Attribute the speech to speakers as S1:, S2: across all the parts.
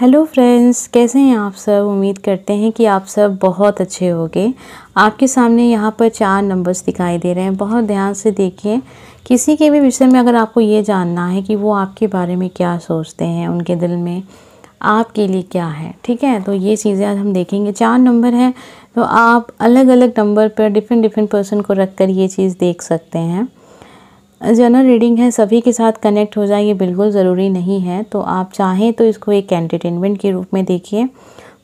S1: hello friends कैसे हैं आप सब उम्मीद करते हैं कि आप सब बहुत अच्छे होंगे आपके सामने यहाँ पर चार नंबर्स दिखाई दे रहे हैं बहुत ध्यान से देखिए किसी के भी विषय में अगर आपको ये जानना है कि वो आपके बारे में क्या सोचते हैं उनके दिल में आपके लिए क्या है ठीक है तो ये चीज़ें आज हम देखेंगे चार नंबर हैं तो आप अलग अलग नंबर पर डिफरेंट डिफरेंट पर्सन को रख कर ये चीज़ देख सकते हैं जनरल रीडिंग है सभी के साथ कनेक्ट हो जाए ये बिल्कुल ज़रूरी नहीं है तो आप चाहें तो इसको एक एंटरटेनमेंट के रूप में देखिए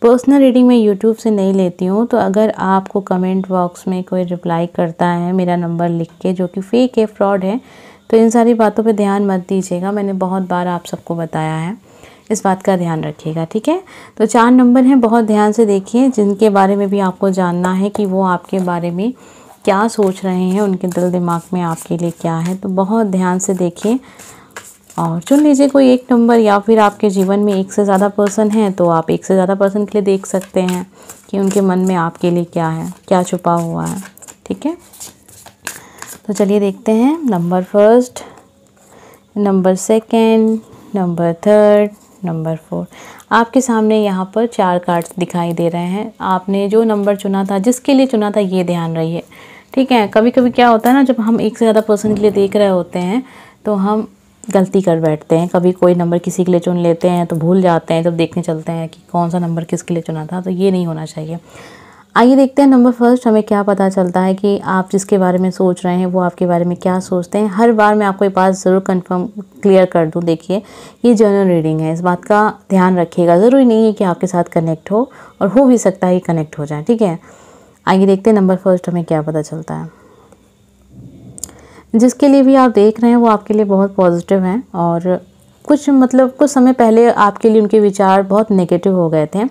S1: पर्सनल रीडिंग मैं यूट्यूब से नहीं लेती हूँ तो अगर आपको कमेंट बॉक्स में कोई रिप्लाई करता है मेरा नंबर लिख के जो कि फेक है फ्रॉड है तो इन सारी बातों पर ध्यान मत दीजिएगा मैंने बहुत बार आप सबको बताया है इस बात का ध्यान रखिएगा ठीक है तो चार नंबर हैं बहुत ध्यान से देखिए जिनके बारे में भी आपको जानना है कि वो आपके बारे में क्या सोच रहे हैं उनके दिल दिमाग में आपके लिए क्या है तो बहुत ध्यान से देखिए और चुन लीजिए कोई एक नंबर या फिर आपके जीवन में एक से ज़्यादा पर्सन हैं तो आप एक से ज़्यादा पर्सन के लिए देख सकते हैं कि उनके मन में आपके लिए क्या है क्या छुपा हुआ है ठीक है तो चलिए देखते हैं number first number second number third number four आपके सामने यहाँ पर चार कार्ड्स दिखाई दे रहे हैं आपने जो नंबर चुना था जिसके लिए चुना था ये ध्यान रही है ठीक है कभी कभी क्या होता है ना जब हम एक से ज़्यादा पर्सन के लिए देख रहे होते हैं तो हम गलती कर बैठते हैं कभी कोई नंबर किसी के लिए चुन लेते हैं तो भूल जाते हैं जब तो देखने चलते हैं कि कौन सा नंबर किसके लिए चुना था तो ये नहीं होना चाहिए आइए देखते हैं नंबर फर्स्ट हमें क्या पता चलता है कि आप जिसके बारे में सोच रहे हैं वो आपके बारे में क्या सोचते हैं हर बार मैं आपको एक बात ज़रूर कंफर्म क्लियर कर दूं देखिए ये जर्नल रीडिंग है इस बात का ध्यान रखिएगा ज़रूरी नहीं है कि आपके साथ कनेक्ट हो और हो भी सकता है कि कनेक्ट हो जाए ठीक है आइए देखते हैं नंबर फर्स्ट हमें क्या पता चलता है जिसके लिए भी आप देख रहे हैं वो आपके लिए बहुत पॉजिटिव हैं और कुछ मतलब कुछ समय पहले आपके लिए उनके विचार बहुत नेगेटिव हो गए थे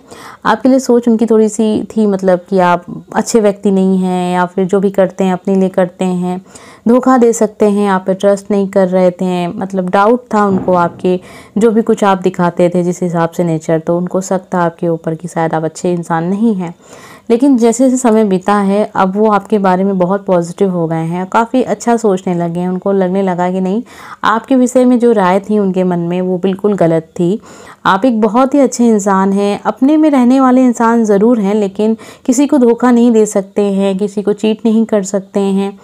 S1: आपके लिए सोच उनकी थोड़ी सी थी मतलब कि आप अच्छे व्यक्ति नहीं हैं या फिर जो भी करते हैं अपने लिए करते हैं धोखा दे सकते हैं आप पे ट्रस्ट नहीं कर रहे थे मतलब डाउट था उनको आपके जो भी कुछ आप दिखाते थे जिस हिसाब से नेचर तो उनको शक था आपके ऊपर कि शायद आप अच्छे इंसान नहीं हैं लेकिन जैसे जैसे समय बीता है अब वो आपके बारे में बहुत पॉजिटिव हो गए हैं काफ़ी अच्छा सोचने लगे हैं उनको लगने लगा कि नहीं आपके विषय में जो राय थी उनके मन में वो बिल्कुल गलत थी आप एक बहुत ही अच्छे इंसान हैं अपने में रहने वाले इंसान ज़रूर हैं लेकिन किसी को धोखा नहीं दे सकते हैं किसी को चीट नहीं कर सकते हैं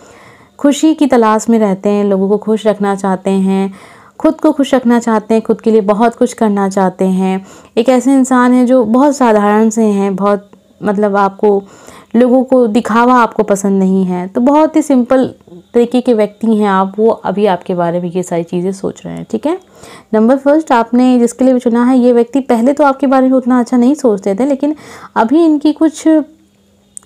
S1: खुशी की तलाश में रहते हैं लोगों को खुश रखना चाहते हैं खुद को खुश रखना चाहते हैं खुद के लिए बहुत कुछ करना चाहते हैं एक ऐसे इंसान हैं जो बहुत साधारण से हैं बहुत मतलब आपको लोगों को दिखावा आपको पसंद नहीं है तो बहुत ही सिंपल तरीके के व्यक्ति हैं आप वो अभी आपके बारे में ये सारी चीज़ें सोच रहे हैं ठीक है नंबर फर्स्ट आपने जिसके लिए भी चुना है ये व्यक्ति पहले तो आपके बारे में उतना अच्छा नहीं सोचते थे लेकिन अभी इनकी कुछ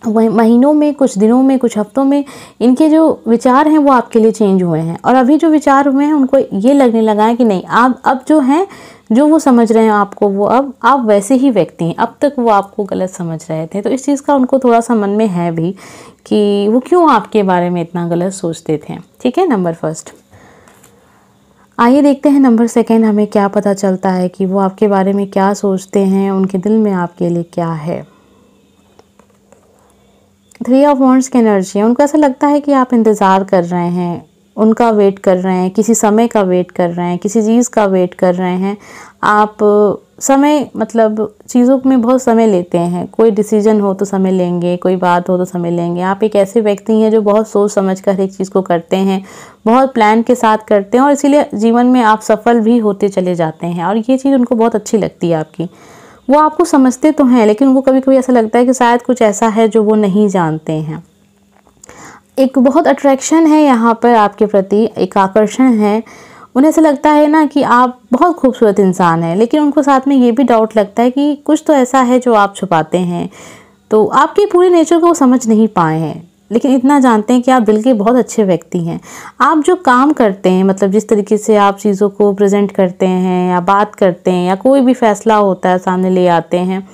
S1: महीनों में कुछ दिनों में कुछ हफ्तों में इनके जो विचार हैं वो आपके लिए चेंज हुए हैं और अभी जो विचार हुए हैं उनको ये लगने लगा है कि नहीं आप अब जो हैं जो वो समझ रहे हैं आपको वो अब आप वैसे ही व्यक्ति हैं अब तक वो आपको गलत समझ रहे थे तो इस चीज़ का उनको थोड़ा सा मन में है भी कि वो क्यों आपके बारे में इतना गलत सोचते थे ठीक है नंबर फर्स्ट आइए देखते हैं नंबर सेकेंड हमें क्या पता चलता है कि वो आपके बारे में क्या सोचते हैं उनके दिल में आपके लिए क्या है थ्री ऑफ वॉन्ट्स की एनर्जी है उनको ऐसा लगता है कि आप इंतज़ार कर रहे हैं उनका वेट कर रहे हैं किसी समय का वेट कर रहे हैं किसी चीज़ का वेट कर रहे हैं आप समय मतलब चीज़ों में बहुत समय लेते हैं कोई डिसीजन हो तो समय लेंगे कोई बात हो तो समय लेंगे आप एक ऐसे व्यक्ति हैं जो बहुत सोच समझ कर एक चीज़ को करते हैं बहुत प्लान के साथ करते हैं और इसीलिए जीवन में आप सफल भी होते चले जाते हैं और ये चीज़ उनको बहुत अच्छी लगती है आपकी वो आपको समझते तो हैं लेकिन उनको कभी कभी ऐसा लगता है कि शायद कुछ ऐसा है जो वो नहीं जानते हैं एक बहुत अट्रैक्शन है यहाँ पर आपके प्रति एक आकर्षण है उन्हें ऐसा लगता है ना कि आप बहुत खूबसूरत इंसान हैं लेकिन उनको साथ में ये भी डाउट लगता है कि कुछ तो ऐसा है जो आप छुपाते हैं तो आपकी पूरी नेचर को समझ नहीं पाए हैं लेकिन इतना जानते हैं कि आप दिल के बहुत अच्छे व्यक्ति हैं आप जो काम करते हैं मतलब जिस तरीके से आप चीज़ों को प्रेजेंट करते हैं या बात करते हैं या कोई भी फैसला होता है सामने ले आते हैं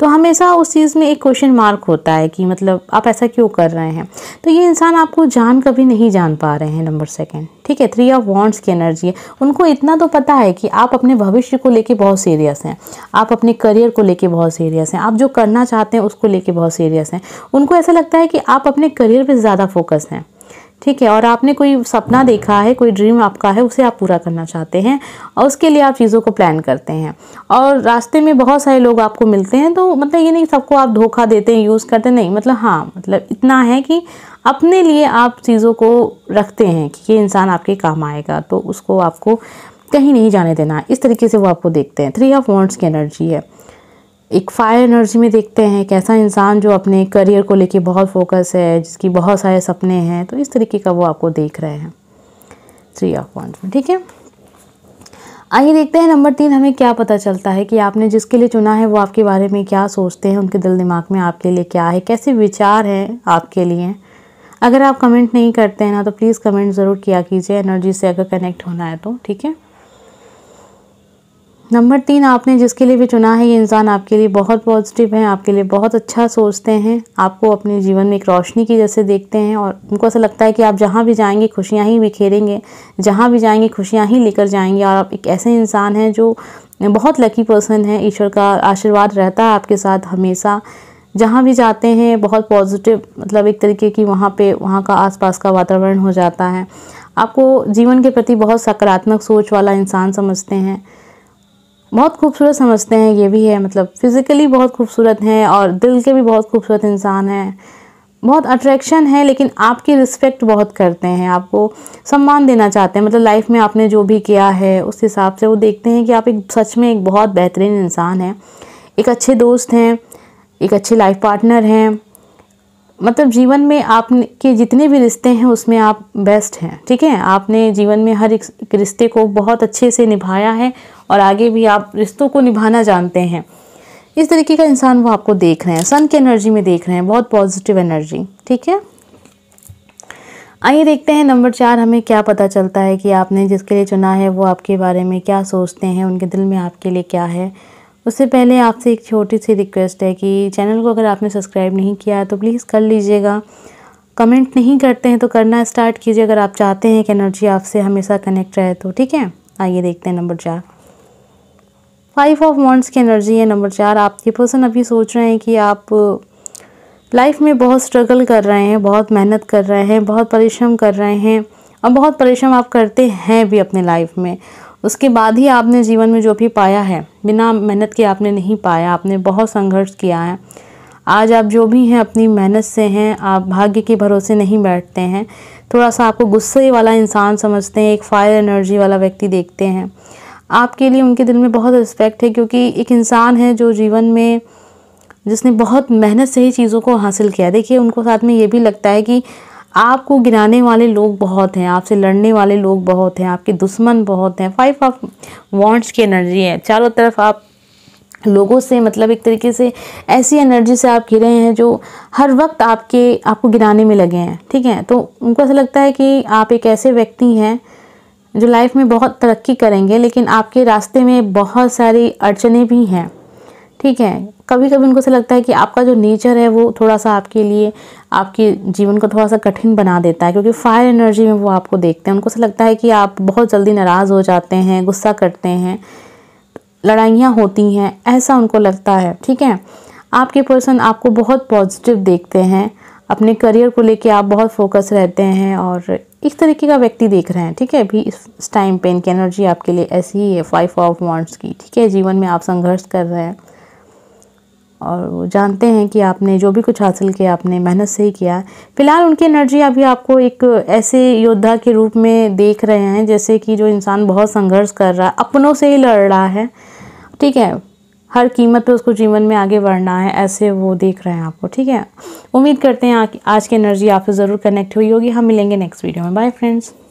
S1: तो हमेशा उस चीज़ में एक क्वेश्चन मार्क होता है कि मतलब आप ऐसा क्यों कर रहे हैं तो ये इंसान आपको जान कभी नहीं जान पा रहे हैं नंबर सेकेंड ठीक है थ्री ऑफ वॉन्ट्स की एनर्जी है उनको इतना तो पता है कि आप अपने भविष्य को लेके बहुत सीरियस हैं आप अपने करियर को लेके बहुत सीरियस हैं आप जो करना चाहते हैं उसको लेके बहुत सीरियस हैं उनको ऐसा लगता है कि आप अपने करियर पर ज़्यादा फोकस हैं ठीक है और आपने कोई सपना देखा है कोई ड्रीम आपका है उसे आप पूरा करना चाहते हैं और उसके लिए आप चीज़ों को प्लान करते हैं और रास्ते में बहुत सारे लोग आपको मिलते हैं तो मतलब ये नहीं सबको आप धोखा देते हैं यूज़ करते हैं नहीं मतलब हाँ मतलब इतना है कि अपने लिए आप चीज़ों को रखते हैं कि ये इंसान आपके काम आएगा तो उसको आपको कहीं नहीं जाने देना इस तरीके से वो आपको देखते हैं थ्री ऑफ वॉन्ट्स की एनर्जी है एक फायर एनर्जी में देखते हैं कैसा इंसान जो अपने करियर को लेके बहुत फोकस है जिसकी बहुत सारे सपने हैं तो इस तरीके का वो आपको देख रहे हैं थ्री ऑफ पॉइंट में ठीक है आइए देखते हैं नंबर तीन हमें क्या पता चलता है कि आपने जिसके लिए चुना है वो आपके बारे में क्या सोचते हैं उनके दिल दिमाग में आपके लिए क्या है कैसे विचार हैं आपके लिए अगर आप कमेंट नहीं करते हैं ना तो प्लीज़ कमेंट ज़रूर किया कीजिए एनर्जी से अगर कनेक्ट होना है तो ठीक है नंबर तीन आपने जिसके लिए भी चुना है ये इंसान आपके लिए बहुत पॉजिटिव है आपके लिए बहुत अच्छा सोचते हैं आपको अपने जीवन में एक रोशनी की जैसे देखते हैं और उनको ऐसा लगता है कि आप जहाँ भी जाएंगे खुशियाँ ही बिखेरेंगे जहाँ भी जाएंगे खुशियाँ ही लेकर जाएंगे और आप एक ऐसे इंसान हैं जो बहुत लकी पर्सन है ईश्वर का आशीर्वाद रहता है आपके साथ हमेशा जहाँ भी जाते हैं बहुत पॉजिटिव मतलब एक तरीके की वहाँ पे वहाँ का आसपास का वातावरण हो जाता है आपको जीवन के प्रति बहुत सकारात्मक सोच वाला इंसान समझते हैं बहुत खूबसूरत समझते हैं ये भी है मतलब फ़िज़िकली बहुत खूबसूरत हैं और दिल के भी बहुत खूबसूरत इंसान हैं बहुत अट्रैक्शन है लेकिन आपकी रिस्पेक्ट बहुत करते हैं आपको सम्मान देना चाहते हैं मतलब लाइफ में आपने जो भी किया है उस हिसाब से वो देखते हैं कि आप एक सच में एक बहुत बेहतरीन इंसान हैं एक अच्छे दोस्त हैं एक अच्छे लाइफ पार्टनर हैं मतलब जीवन में आपने के जितने भी रिश्ते हैं उसमें आप बेस्ट हैं ठीक है आपने जीवन में हर एक रिश्ते को बहुत अच्छे से निभाया है और आगे भी आप रिश्तों को निभाना जानते हैं इस तरीके का इंसान वो आपको देख रहे हैं सन की एनर्जी में देख रहे हैं बहुत पॉजिटिव एनर्जी ठीक है आइए देखते हैं नंबर चार हमें क्या पता चलता है कि आपने जिसके लिए चुना है वो आपके बारे में क्या सोचते हैं उनके दिल में आपके लिए क्या है उससे पहले आपसे एक छोटी सी रिक्वेस्ट है कि चैनल को अगर आपने सब्सक्राइब नहीं किया है तो प्लीज़ कर लीजिएगा कमेंट नहीं करते हैं तो करना स्टार्ट कीजिए अगर आप चाहते हैं कि एनर्जी आपसे हमेशा कनेक्ट रहे तो ठीक है आइए देखते हैं नंबर चार फाइव ऑफ वॉन्ट्स की एनर्जी है नंबर चार आप ये पर्सन अभी सोच रहे हैं कि आप लाइफ uh, में बहुत स्ट्रगल कर रहे हैं बहुत मेहनत कर रहे हैं बहुत परिश्रम कर रहे हैं और बहुत परिश्रम आप करते हैं भी अपने लाइफ में उसके बाद ही आपने जीवन में जो भी पाया है बिना मेहनत के आपने नहीं पाया आपने बहुत संघर्ष किया है आज आप जो भी हैं अपनी मेहनत से हैं आप भाग्य के भरोसे नहीं बैठते हैं थोड़ा सा आपको गुस्से वाला इंसान समझते हैं एक फायर एनर्जी वाला व्यक्ति देखते हैं आपके लिए उनके दिल में बहुत रिस्पेक्ट है क्योंकि एक इंसान है जो जीवन में जिसने बहुत मेहनत से ही चीज़ों को हासिल किया देखिए उनको साथ में ये भी लगता है कि आपको गिराने वाले लोग बहुत हैं आपसे लड़ने वाले लोग बहुत हैं आपके दुश्मन बहुत हैं फाइव ऑफ वॉन्ट्स की एनर्जी है चारों तरफ आप लोगों से मतलब एक तरीके से ऐसी एनर्जी से आप घिरे हैं जो हर वक्त आपके आपको गिराने में लगे हैं ठीक है तो उनको ऐसा लगता है कि आप एक ऐसे व्यक्ति हैं जो लाइफ में बहुत तरक्की करेंगे लेकिन आपके रास्ते में बहुत सारी अड़चने भी हैं ठीक है कभी कभी उनको से लगता है कि आपका जो नेचर है वो थोड़ा सा आपके लिए आपके जीवन को थोड़ा सा कठिन बना देता है क्योंकि फायर एनर्जी में वो आपको देखते हैं उनको से लगता है कि आप बहुत जल्दी नाराज़ हो जाते हैं गुस्सा करते हैं लड़ाइयाँ होती हैं ऐसा उनको लगता है ठीक है आपके पर्सन आपको बहुत पॉजिटिव देखते हैं अपने करियर को लेके आप बहुत फोकस रहते हैं और इस तरीके का व्यक्ति देख रहे हैं ठीक है अभी इस टाइम पे इनकी एनर्जी आपके लिए ऐसी ही है फाइव ऑफ वॉन्ट्स की ठीक है जीवन में आप संघर्ष कर रहे हैं और वो जानते हैं कि आपने जो भी कुछ हासिल किया आपने मेहनत से ही किया है फिलहाल उनकी एनर्जी अभी आपको एक ऐसे योद्धा के रूप में देख रहे हैं जैसे कि जो इंसान बहुत संघर्ष कर रहा है अपनों से ही लड़ रहा है ठीक है हर कीमत पे उसको जीवन में आगे बढ़ना है ऐसे वो देख रहे हैं आपको ठीक है उम्मीद करते हैं आज की एनर्जी आपसे ज़रूर कनेक्ट हुई होगी हम मिलेंगे नेक्स्ट वीडियो में बाय फ्रेंड्स